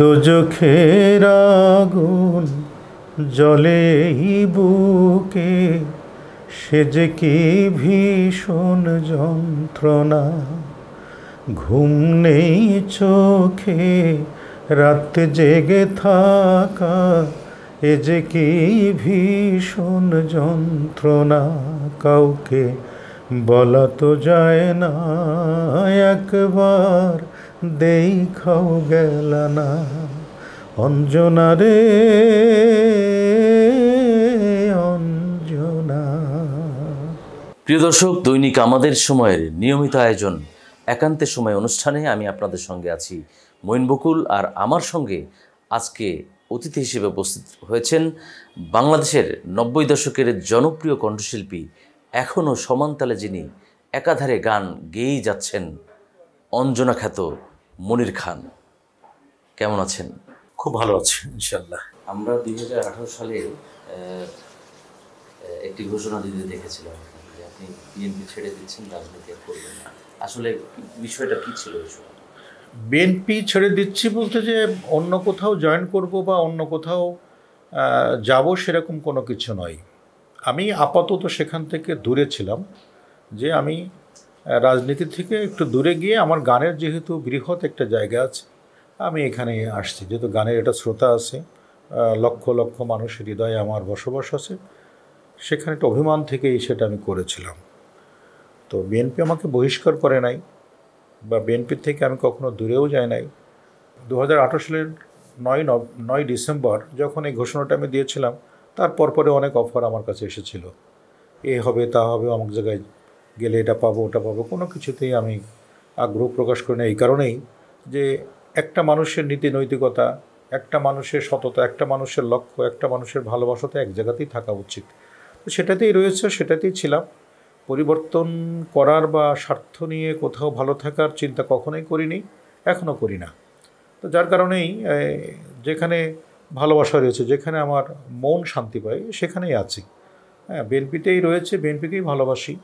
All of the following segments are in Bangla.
দোজখের আগুন জলে বুকে সে যে কি ভীষণ যন্ত্রণা ঘুম নেই চোখে রাত জেগে থাকা এ যে কি ভীষণ যন্ত্রণা কাউকে বলা তো যায় না একবার দেখাও গেল না অঞ্জনা রে অঞ্জনা প্রিয় দর্শক দৈনিক আমাদের সময়ের নিয়মিত আয়োজন একান্তে সময় অনুষ্ঠানে আমি আপনাদের সঙ্গে আছি মঈন বকুল আর আমার সঙ্গে আজকে অতিথি হিসেবে উপস্থিত হয়েছেন বাংলাদেশের নব্বই দশকের জনপ্রিয় কণ্ঠশিল্পী এখনও সমানতালে যিনি একাধারে গান গেয়েই যাচ্ছেন অঞ্জনা খ্যাত মনির খান কেমন আছেন খুব ভালো আছি ইনশাল্লাহ আমরা দুই সালে একটি ঘোষণা দিতে দেখেছিলাম যে আপনি বিএনপি ছেড়ে দিচ্ছেন রাজনীতি করবেন না আসলে বিষয়টা কী ছিল বিএনপি ছেড়ে দিচ্ছি বলতে যে অন্য কোথাও জয়েন করব বা অন্য কোথাও যাব সেরকম কোনো কিছু নয় আমি আপাতত সেখান থেকে দূরে ছিলাম যে আমি রাজনীতি থেকে একটু দূরে গিয়ে আমার গানের যেহেতু বৃহৎ একটা জায়গা আছে আমি এখানে আসছি যেহেতু গানের একটা শ্রোতা আছে লক্ষ লক্ষ মানুষের হৃদয়ে আমার বসবাস আছে সেখানে একটা অভিমান থেকেই সেটা আমি করেছিলাম তো বিএনপি আমাকে বহিষ্কার করে নাই বা বিএনপির থেকে আমি কখনো দূরেও যাই নাই দু সালের নয় নয় ডিসেম্বর যখন এই ঘোষণাটা আমি দিয়েছিলাম তার পরপরে অনেক অফার আমার কাছে এসেছিল এ হবে তা হবে অমুক জায়গায় গেলে এটা পাবো ওটা পাবো কোনো কিছুতেই আমি আগ্রহ প্রকাশ করি না এই কারণেই যে একটা মানুষের নীতি নৈতিকতা একটা মানুষের সততা একটা মানুষের লক্ষ্য একটা মানুষের ভালোবাসাতে এক জায়গাতেই থাকা উচিত তো সেটাতেই রয়েছে সেটাতেই ছিলাম পরিবর্তন করার বা স্বার্থ নিয়ে কোথাও ভালো থাকার চিন্তা কখনোই করিনি এখনও করি না তো যার কারণেই যেখানে ভালোবাসা রয়েছে যেখানে আমার মন শান্তি পায় সেখানেই আছি হ্যাঁ বিএনপিতেই রয়েছে বিএনপিকেই ভালোবাসি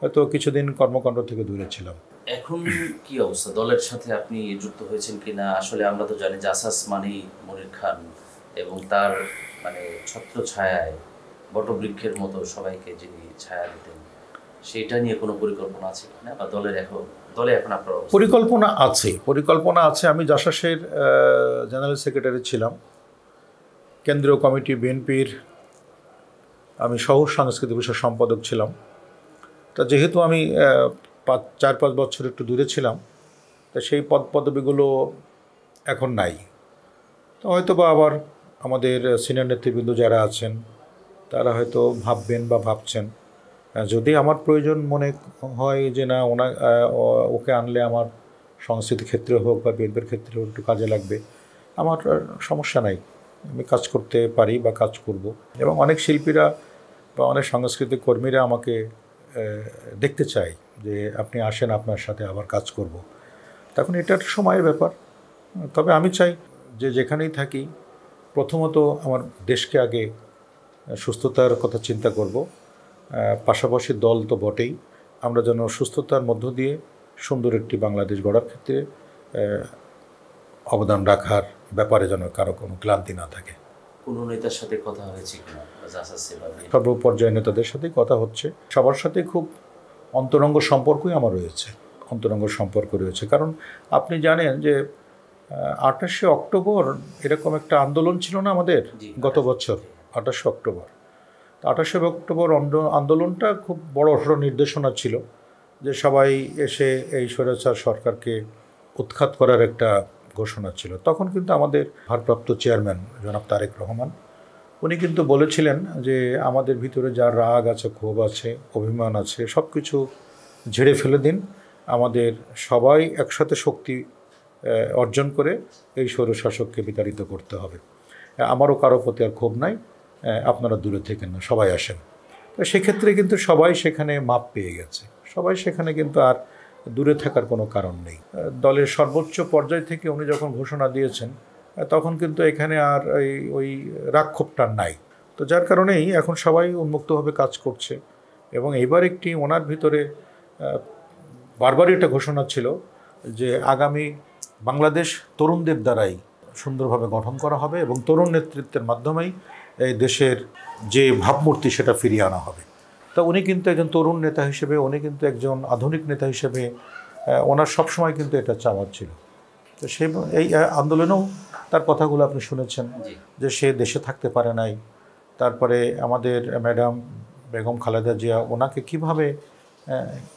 হয়তো কিছুদিন কর্মকাণ্ড থেকে দূরে ছিলাম এখন কি অবস্থা দলের সাথে আপনি যুক্ত হয়েছেন কিনা আসলে আমরা তো জানি জাসাস মানি মনির খান এবং তার মানে ছত্র ছায়ায় বটবৃক্ষের মতো সবাইকে যিনি ছায়া দিতেন সেটা নিয়ে কোনো পরিকল্পনা আছে কিনা বা দলের এখন দলে এখন আপনার পরিকল্পনা আছে পরিকল্পনা আছে আমি জাসাসের জেনারেল সেক্রেটারি ছিলাম কেন্দ্রীয় কমিটি বিএনপির আমি সহ সাংস্কৃতিক বিষয় সম্পাদক ছিলাম তা যেহেতু আমি পাঁচ চার পাঁচ বছর একটু দূরে ছিলাম তা সেই পদ পদবিগুলো এখন নাই তো হয়তো বা আবার আমাদের সিনিয়র নেতৃবৃন্দ যারা আছেন তারা হয়তো ভাববেন বা ভাবছেন যদি আমার প্রয়োজন মনে হয় যে না ওনা ওকে আনলে আমার সংস্কৃতি ক্ষেত্রে হোক বা বিএনপির ক্ষেত্রে হোক একটু কাজে লাগবে আমার সমস্যা নাই আমি কাজ করতে পারি বা কাজ করব এবং অনেক শিল্পীরা বা অনেক সাংস্কৃতিক কর্মীরা আমাকে দেখতে চাই যে আপনি আসেন আপনার সাথে আবার কাজ করব। তখন এটা একটা সময়ের ব্যাপার তবে আমি চাই যে যেখানেই থাকি প্রথমত আমার দেশকে আগে সুস্থতার কথা চিন্তা করব পাশাপাশি দল তো বটেই আমরা যেন সুস্থতার মধ্য দিয়ে সুন্দর একটি বাংলাদেশ গড়ার ক্ষেত্রে অবদান রাখার ব্যাপারে যেন কারো কোনো ক্লান্তি না থাকে সর্বপর্যায় নেতাদের সাথে কথা হচ্ছে সবার সাথে খুব অন্তরঙ্গ সম্পর্কই আমার রয়েছে অন্তরঙ্গ সম্পর্ক রয়েছে কারণ আপনি জানেন যে আঠাশে অক্টোবর এরকম একটা আন্দোলন ছিল না আমাদের গত বছর আঠাশে অক্টোবর আঠাশে অক্টোবর আন্দোলনটা খুব বড় সড় নির্দেশনা ছিল যে সবাই এসে এই স্বৈরাচার সরকারকে উৎখাত করার একটা ঘোষণা ছিল তখন কিন্তু আমাদের ভারপ্রাপ্ত চেয়ারম্যান জনাব তারেক রহমান উনি কিন্তু বলেছিলেন যে আমাদের ভিতরে যা রাগ আছে ক্ষোভ আছে অভিমান আছে সব কিছু ঝেড়ে ফেলে দিন আমাদের সবাই একসাথে শক্তি অর্জন করে এই স্বৈরশাসককে বিতাড়িত করতে হবে আমারও কারো প্রতি আর ক্ষোভ নাই আপনারা দূরে থেকে না সবাই আসেন তো সেক্ষেত্রে কিন্তু সবাই সেখানে মাপ পেয়ে গেছে সবাই সেখানে কিন্তু আর দূরে থাকার কোনো কারণ নেই দলের সর্বোচ্চ পর্যায় থেকে উনি যখন ঘোষণা দিয়েছেন তখন কিন্তু এখানে আর ওই ওই রাক্ষোভটা নাই তো যার কারণেই এখন সবাই উন্মুক্তভাবে কাজ করছে এবং এবার একটি ওনার ভিতরে বারবারই একটা ঘোষণা ছিল যে আগামী বাংলাদেশ তরুণদের দ্বারাই সুন্দরভাবে গঠন করা হবে এবং তরুণ নেতৃত্বের মাধ্যমেই এই দেশের যে ভাবমূর্তি সেটা ফিরিয়ে আনা হবে তা উনি কিন্তু একজন তরুণ নেতা হিসেবে উনি কিন্তু একজন আধুনিক নেতা হিসেবে ওনার সবসময় কিন্তু এটা চাওয়ার ছিল তো সে এই আন্দোলনেও তার কথাগুলো আপনি শুনেছেন যে সে দেশে থাকতে পারে নাই তারপরে আমাদের ম্যাডাম বেগম খালেদা জিয়া ওনাকে কিভাবে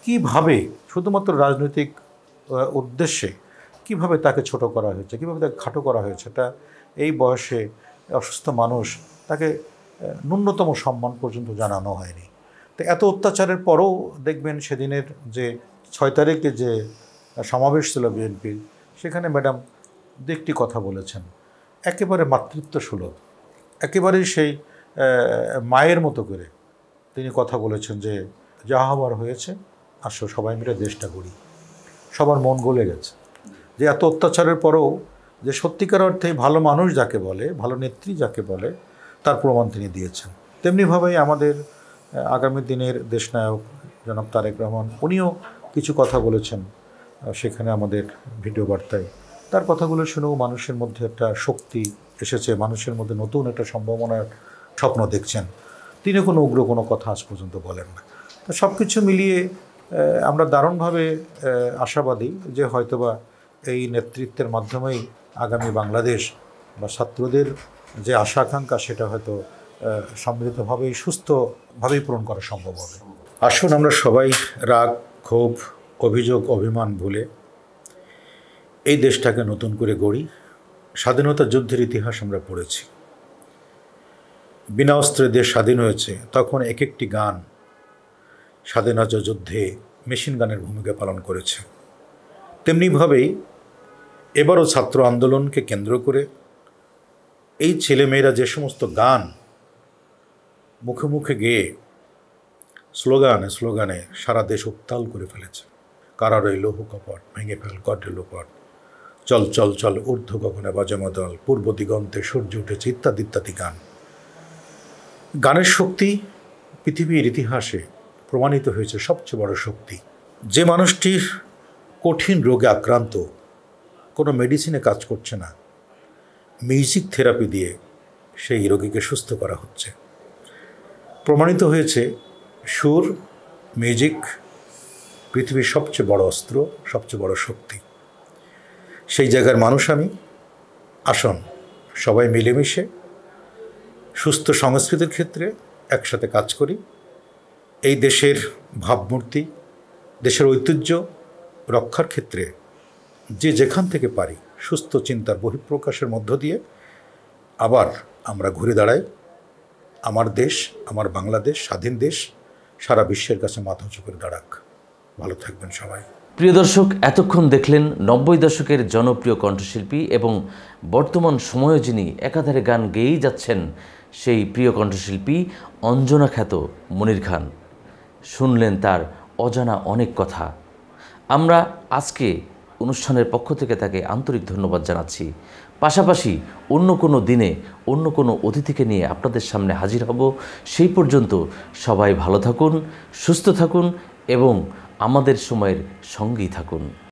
কিভাবে শুধুমাত্র রাজনৈতিক উদ্দেশ্যে কিভাবে তাকে ছোট করা হয়েছে কিভাবে তাকে খাটো করা হয়েছে এটা এই বয়সে অসুস্থ মানুষ তাকে ন্যূনতম সম্মান পর্যন্ত জানানো হয়নি তো এত অত্যাচারের পরও দেখবেন সেদিনের যে ছয় তারিখে যে সমাবেশ ছিল বিএনপির সেখানে ম্যাডাম একটি কথা বলেছেন একেবারে মাতৃত্ব সুলভ একেবারেই সেই মায়ের মতো করে তিনি কথা বলেছেন যে যা হবার হয়েছে আসো সবাই মিলে দেশটা করি সবার মন গলে গেছে যে এত অত্যাচারের পরেও যে সত্যিকার অর্থে ভালো মানুষ যাকে বলে ভালো নেত্রী যাকে বলে তার প্রমাণ তিনি দিয়েছেন তেমনিভাবেই আমাদের আগামী দিনের দেশনায়ক জনাব তারেক রহমান উনিও কিছু কথা বলেছেন সেখানে আমাদের ভিডিও বার্তায় তার কথাগুলো শুনেও মানুষের মধ্যে একটা শক্তি এসেছে মানুষের মধ্যে নতুন একটা সম্ভাবনার স্বপ্ন দেখছেন তিনি কোনো উগ্র কোনো কথা আজ পর্যন্ত বলেন না তো সব কিছু মিলিয়ে আমরা দারুণভাবে আশাবাদী যে হয়তোবা এই নেতৃত্বের মাধ্যমেই আগামী বাংলাদেশ বা ছাত্রদের যে আশা আকাঙ্ক্ষা সেটা হয়তো সম্মিলিতভাবে সুস্থভাবেই পূরণ করা সম্ভব হবে আসুন আমরা সবাই রাগ ক্ষোভ অভিযোগ অভিমান ভুলে এই দেশটাকে নতুন করে গড়ি স্বাধীনতা যুদ্ধের ইতিহাস আমরা পড়েছি বিনা অস্ত্রে দেশ স্বাধীন হয়েছে তখন এক একটি গান স্বাধীনতা যুদ্ধে মেশিন গানের ভূমিকা পালন করেছে তেমনিভাবেই এবারও ছাত্র আন্দোলনকে কেন্দ্র করে এই ছেলেমেয়েরা যে সমস্ত গান মুখে মুখে গেয়ে স্লোগানে স্লোগানে সারা দেশ উত্তাল করে ফেলেছে কারার ওই লৌহ কপট ভেঙে ফেল কটেল কট চল চল চল ঊর্ধ্ব গগনে বজমদল পূর্ব দিগন্তে সূর্য উঠেছে ইত্যাদি ইত্যাদি গান গানের শক্তি পৃথিবীর ইতিহাসে প্রমাণিত হয়েছে সবচেয়ে বড় শক্তি যে মানুষটির কঠিন রোগে আক্রান্ত কোনো মেডিসিনে কাজ করছে না মিউজিক থেরাপি দিয়ে সেই রোগীকে সুস্থ করা হচ্ছে প্রমাণিত হয়েছে সুর মিউজিক পৃথিবীর সবচেয়ে বড় অস্ত্র সবচেয়ে বড় শক্তি সেই জায়গার মানুষ আমি আসন সবাই মিলেমিশে সুস্থ সংস্কৃতির ক্ষেত্রে একসাথে কাজ করি এই দেশের ভাবমূর্তি দেশের ঐতিহ্য রক্ষার ক্ষেত্রে যে যেখান থেকে পারি সুস্থ চিন্তার বহিঃপ্রকাশের মধ্য দিয়ে আবার আমরা ঘুরে দাঁড়াই আমার দেশ আমার বাংলাদেশ স্বাধীন দেশ সারা বিশ্বের কাছে মাথা চোখের করে দাঁড়াক ভালো থাকবেন সবাই প্রিয় দর্শক এতক্ষণ দেখলেন নব্বই দশকের জনপ্রিয় কণ্ঠশিল্পী এবং বর্তমান সময়ে যিনি একাধারে গান গেয়েই যাচ্ছেন সেই প্রিয় কণ্ঠশিল্পী অঞ্জনা খ্যাত মনির খান শুনলেন তার অজানা অনেক কথা আমরা আজকে অনুষ্ঠানের পক্ষ থেকে তাকে আন্তরিক ধন্যবাদ জানাচ্ছি পাশাপাশি অন্য কোনো দিনে অন্য কোনো অতিথিকে নিয়ে আপনাদের সামনে হাজির হব সেই পর্যন্ত সবাই ভালো থাকুন সুস্থ থাকুন এবং আমাদের সময়ের সঙ্গেই থাকুন